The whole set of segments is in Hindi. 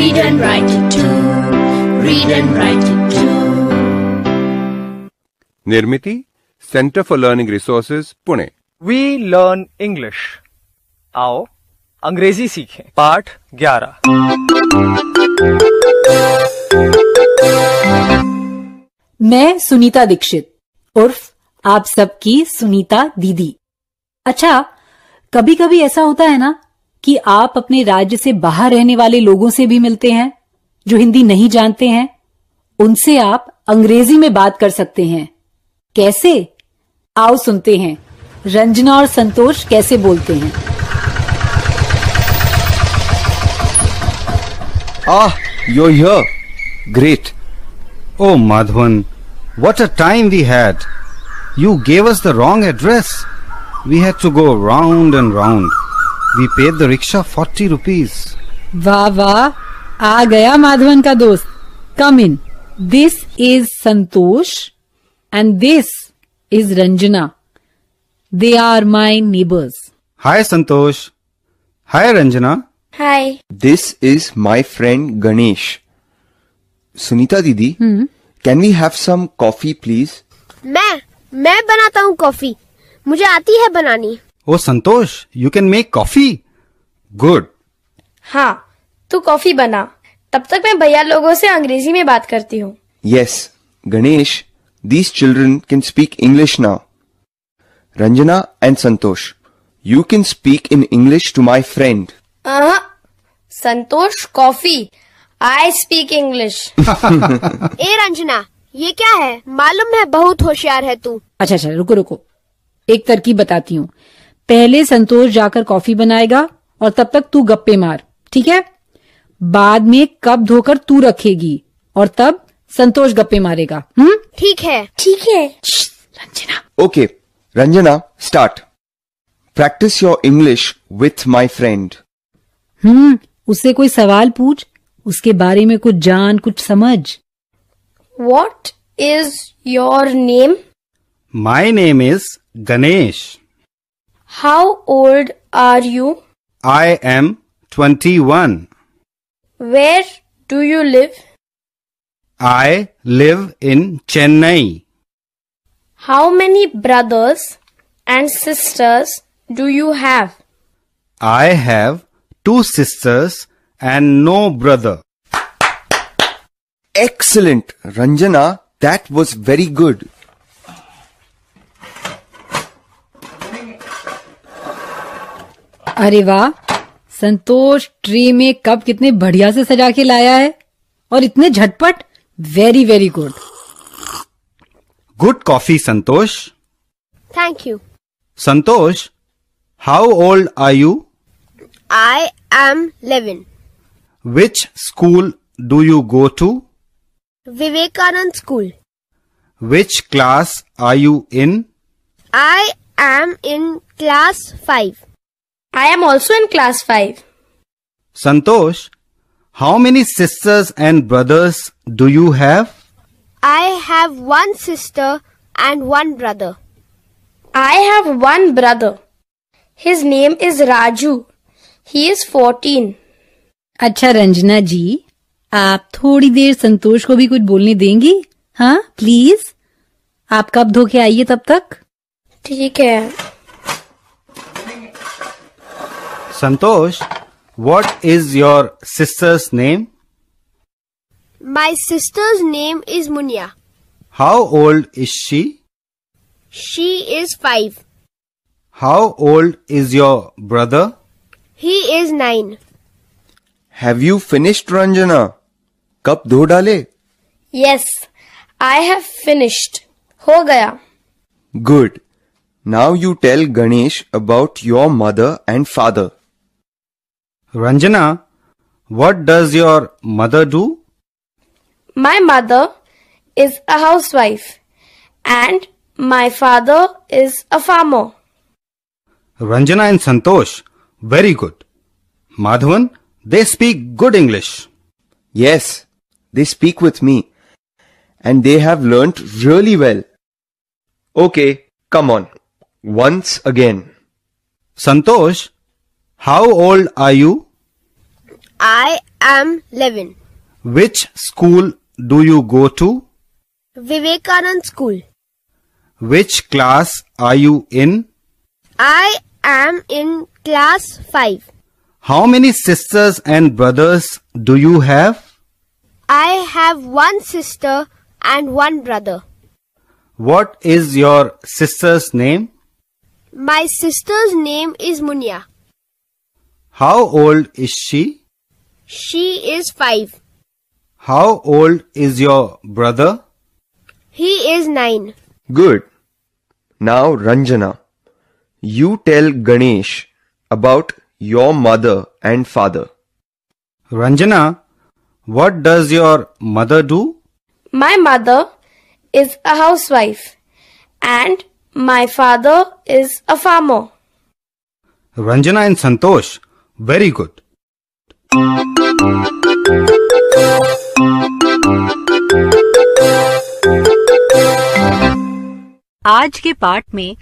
Read and write it too. Read and write it too. Nirmiti, Center for Learning Resources, Pune. We learn English. Aao, Angrezi seekhe. Part 11 मैं सुनीता दीक्षित उर्फ आप सबकी सुनीता दीदी अच्छा कभी कभी ऐसा होता है ना कि आप अपने राज्य से बाहर रहने वाले लोगों से भी मिलते हैं जो हिंदी नहीं जानते हैं उनसे आप अंग्रेजी में बात कर सकते हैं कैसे आओ सुनते हैं रंजना और संतोष कैसे बोलते हैं ah yo here great oh Madhavan what a time we had you gave us the wrong address we had to go round and round we paid the rickshaw forty rupees वाह वाह आ गया माधवन का दोस्त come in this is Santosh and this is Ranjana they are my neighbours hi Santosh hi Ranjana hi this is my friend Ganesh Sunita दीदी can we have some coffee please मैं मैं बनाता हूँ कॉफी मुझे आती है बनानी oh Santosh you can make coffee good हाँ तू कॉफी बना तब तक मैं भैया लोगों से अंग्रेजी में बात करती हूँ yes Ganesh these children can speak English now Ranjana and Santosh you can speak in English to my friend Santosh coffee I speak English ए रंजना ये क्या है मालूम है बहुत होशियार है तू अच्छा अच्छा रुको रुको एक तरकीब बताती हूँ पहले संतोष जाकर कॉफी बनाएगा और तब तक तू गप्पे मार ठीक है बाद में कप धोकर तू रखेगी और तब संतोष गप्पे मारेगा हम्म ठीक है ठीक है Ranjana okay Ranjana start practice your English with my friend hmm उससे कोई सवाल पूछ उसके बारे में कुछ जान कुछ समझ what is your name my name is Ganesh How old are you? I am 21. Where do you live? I live in Chennai. How many brothers and sisters do you have? I have two sisters and no brother. Excellent, Ranjana. That was very good. अरे वाह संतोष ट्री में कप कितने बढ़िया से सजा के लाया है और इतने झटपट very very good good coffee Santosh thank you Santosh how old are you I am eleven which school do you go to Vivekananda school which class are you in I am in class five I am also in class 5. Santosh, how many sisters and brothers do you have? I have one sister and one brother. I have one brother. His name is Raju. He is 14. अच्छा रंजना जी आप थोड़ी देर संतोष को भी कुछ बोलने देंगी हाँ प्लीज आप कब धोखे आइए तब तक ठीक है Santosh, what is your sister's name? My sister's name is Munya. How old is she? She is five. How old is your brother? He is nine. Have you finished Ranjana? Cup dho dale? Yes, I have finished. Ho gaya. Good. Now you tell Ganesh about your mother and father. Ranjana, what does your mother do? My mother is a housewife and my father is a farmer. Ranjana and Santosh, very good. Madhavan, they speak good English. Yes, they speak with me and they have learnt really well. Okay, come on. Once again. Santosh, how old are you? I am 11. Which school do you go to? Vivekanand School. Which class are you in? I am in class 5. How many sisters and brothers do you have? I have one sister and one brother. What is your sister's name? My sister's name is Munia. How old is she? She is five. How old is your brother? He is nine. Good. Now Ranjana, you tell Ganesh about your mother and father. Ranjana, what does your mother do? My mother is a housewife and my father is a farmer. Ranjana and Santosh, very good आज के पाठ में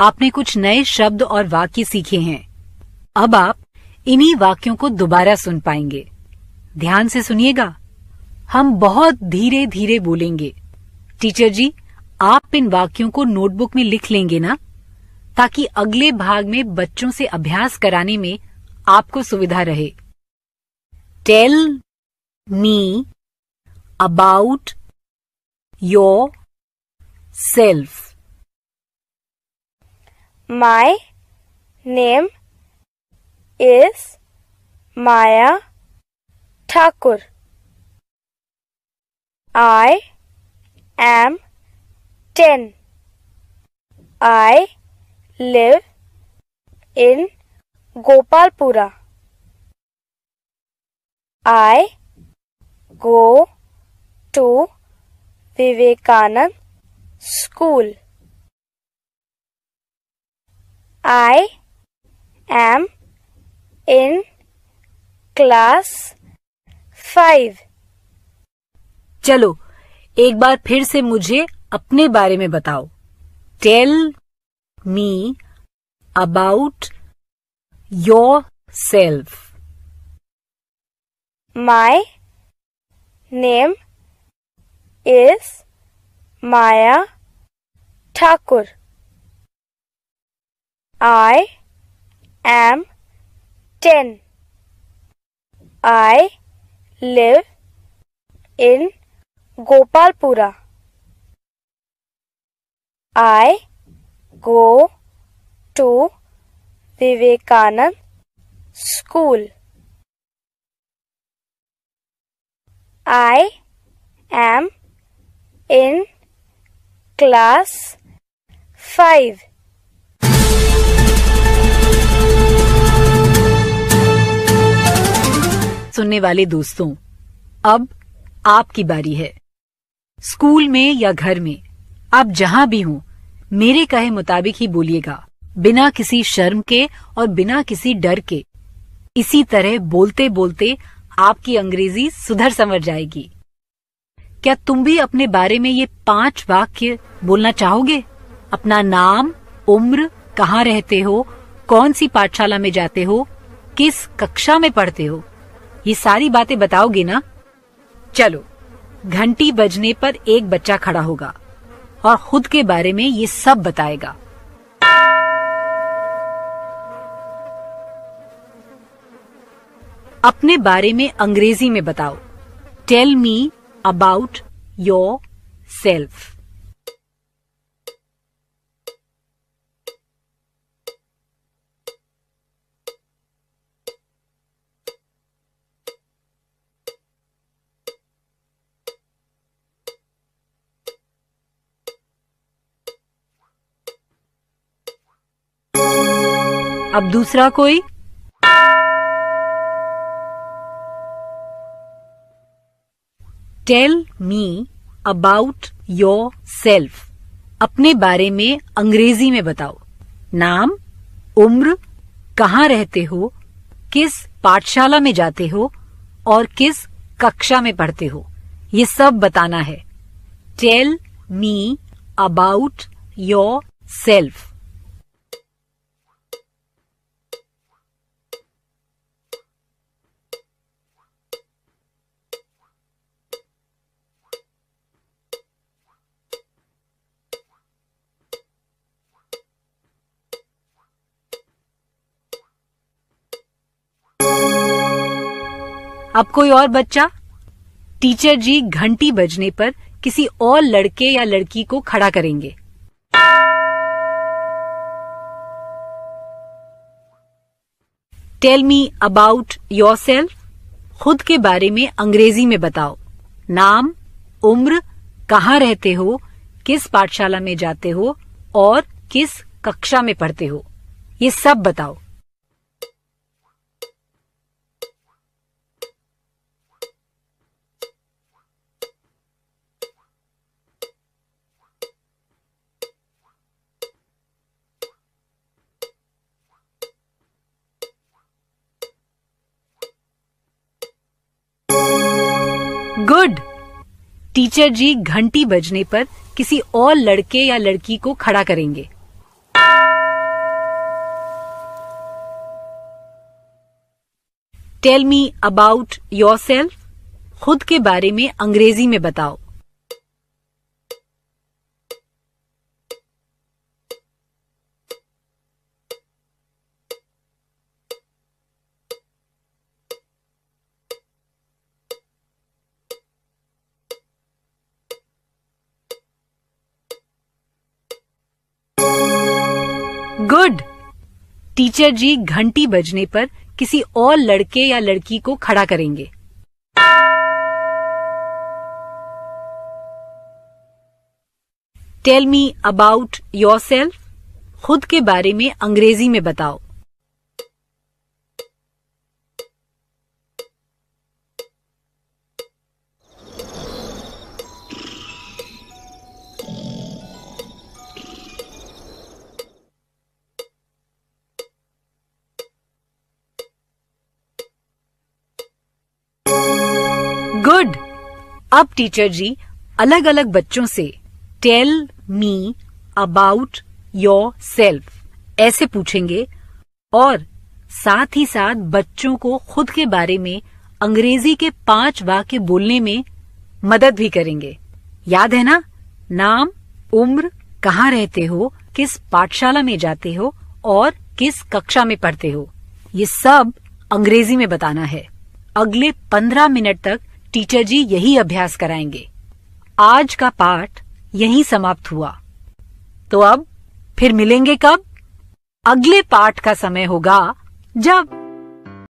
आपने कुछ नए शब्द और वाक्य सीखे हैं अब आप इन्हीं वाक्यों को दोबारा सुन पाएंगे ध्यान से सुनिएगा हम बहुत धीरे धीरे बोलेंगे टीचर जी आप इन वाक्यों को नोटबुक में लिख लेंगे ना ताकि अगले भाग में बच्चों से अभ्यास कराने में आपको सुविधा रहे tell me about yourself my name is Maya Thakur I am ten I live in Gopalpura. I go to Vivekanand school. I am in class 5. चलो एक बार फिर से मुझे अपने बारे में बताओ tell me about yourself. My name is Maya Thakur. I am 10. I live in Gopalpura. I go to Vivekananda school I am in class five सुनने वाले दोस्तों अब आपकी बारी है स्कूल में या घर में आप जहां भी हो मेरे कहे मुताबिक ही बोलिएगा बिना किसी शर्म के और बिना किसी डर के इसी तरह बोलते बोलते आपकी अंग्रेजी सुधर समझ जाएगी क्या तुम भी अपने बारे में ये पांच वाक्य बोलना चाहोगे अपना नाम उम्र कहाँ रहते हो कौन सी पाठशाला में जाते हो किस कक्षा में पढ़ते हो ये सारी बातें बताओगे ना चलो घंटी बजने पर एक बच्चा खड़ा होगा और खुद के बारे में ये सब बताएगा अपने बारे में अंग्रेजी में बताओ tell me about yourself अब दूसरा कोई tell me about yourself अपने बारे में अंग्रेजी में बताओ नाम उम्र कहाँ रहते हो किस पाठशाला में जाते हो और किस कक्षा में पढ़ते हो ये सब बताना है tell me about yourself अब कोई और बच्चा टीचर जी घंटी बजने पर किसी और लड़के या लड़की को खड़ा करेंगे tell me about yourself खुद के बारे में अंग्रेजी में बताओ नाम उम्र कहाँ रहते हो किस पाठशाला में जाते हो और किस कक्षा में पढ़ते हो ये सब बताओ गुड टीचर जी घंटी बजने पर किसी और लड़के या लड़की को खड़ा करेंगे tell me about yourself खुद के बारे में अंग्रेजी में बताओ गुड टीचर जी घंटी बजने पर किसी और लड़के या लड़की को खड़ा करेंगे tell me about yourself खुद के बारे में अंग्रेजी में बताओ गुड अब टीचर जी अलग अलग बच्चों से tell me about yourself ऐसे पूछेंगे और साथ ही साथ बच्चों को खुद के बारे में अंग्रेजी के पांच वाक्य बोलने में मदद भी करेंगे याद है ना नाम उम्र कहाँ रहते हो किस पाठशाला में जाते हो और किस कक्षा में पढ़ते हो ये सब अंग्रेजी में बताना है अगले पंद्रह मिनट तक टीचर जी यही अभ्यास कराएंगे आज का पाठ यही समाप्त हुआ तो अब फिर मिलेंगे कब अगले पाठ का समय होगा जब